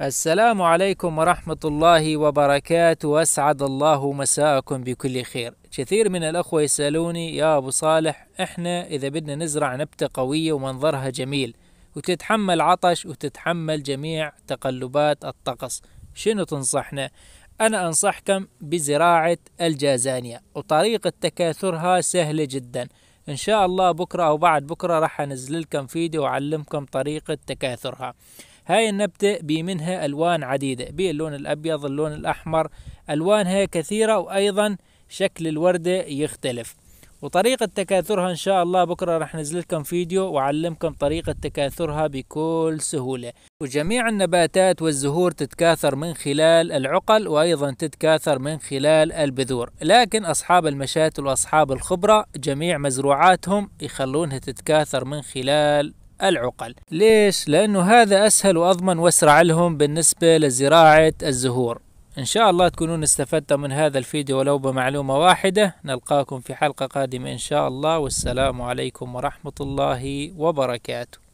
السلام عليكم ورحمة الله وبركاته وأسعد الله مساءكم بكل خير كثير من الأخوة يسألوني يا أبو صالح إحنا إذا بدنا نزرع نبتة قوية ومنظرها جميل وتتحمل عطش وتتحمل جميع تقلبات الطقس شنو تنصحنا؟ أنا أنصحكم بزراعة الجازانية وطريقة تكاثرها سهلة جدا إن شاء الله بكرة أو بعد بكرة راح أنزل لكم فيديو وأعلمكم طريقة تكاثرها هاي النبتة بمنها ألوان عديدة باللون الأبيض اللون الأحمر ألوانها كثيرة وأيضا شكل الوردة يختلف وطريقة تكاثرها إن شاء الله بكرة رح نزل لكم فيديو وأعلمكم طريقة تكاثرها بكل سهولة وجميع النباتات والزهور تتكاثر من خلال العقل وأيضا تتكاثر من خلال البذور لكن أصحاب المشاتل وأصحاب الخبرة جميع مزروعاتهم يخلونها تتكاثر من خلال العقل ليش؟ لأنه هذا أسهل وأضمن وأسرع لهم بالنسبة لزراعة الزهور إن شاء الله تكونون استفدتم من هذا الفيديو ولو بمعلومة واحدة نلقاكم في حلقة قادمة إن شاء الله والسلام عليكم ورحمة الله وبركاته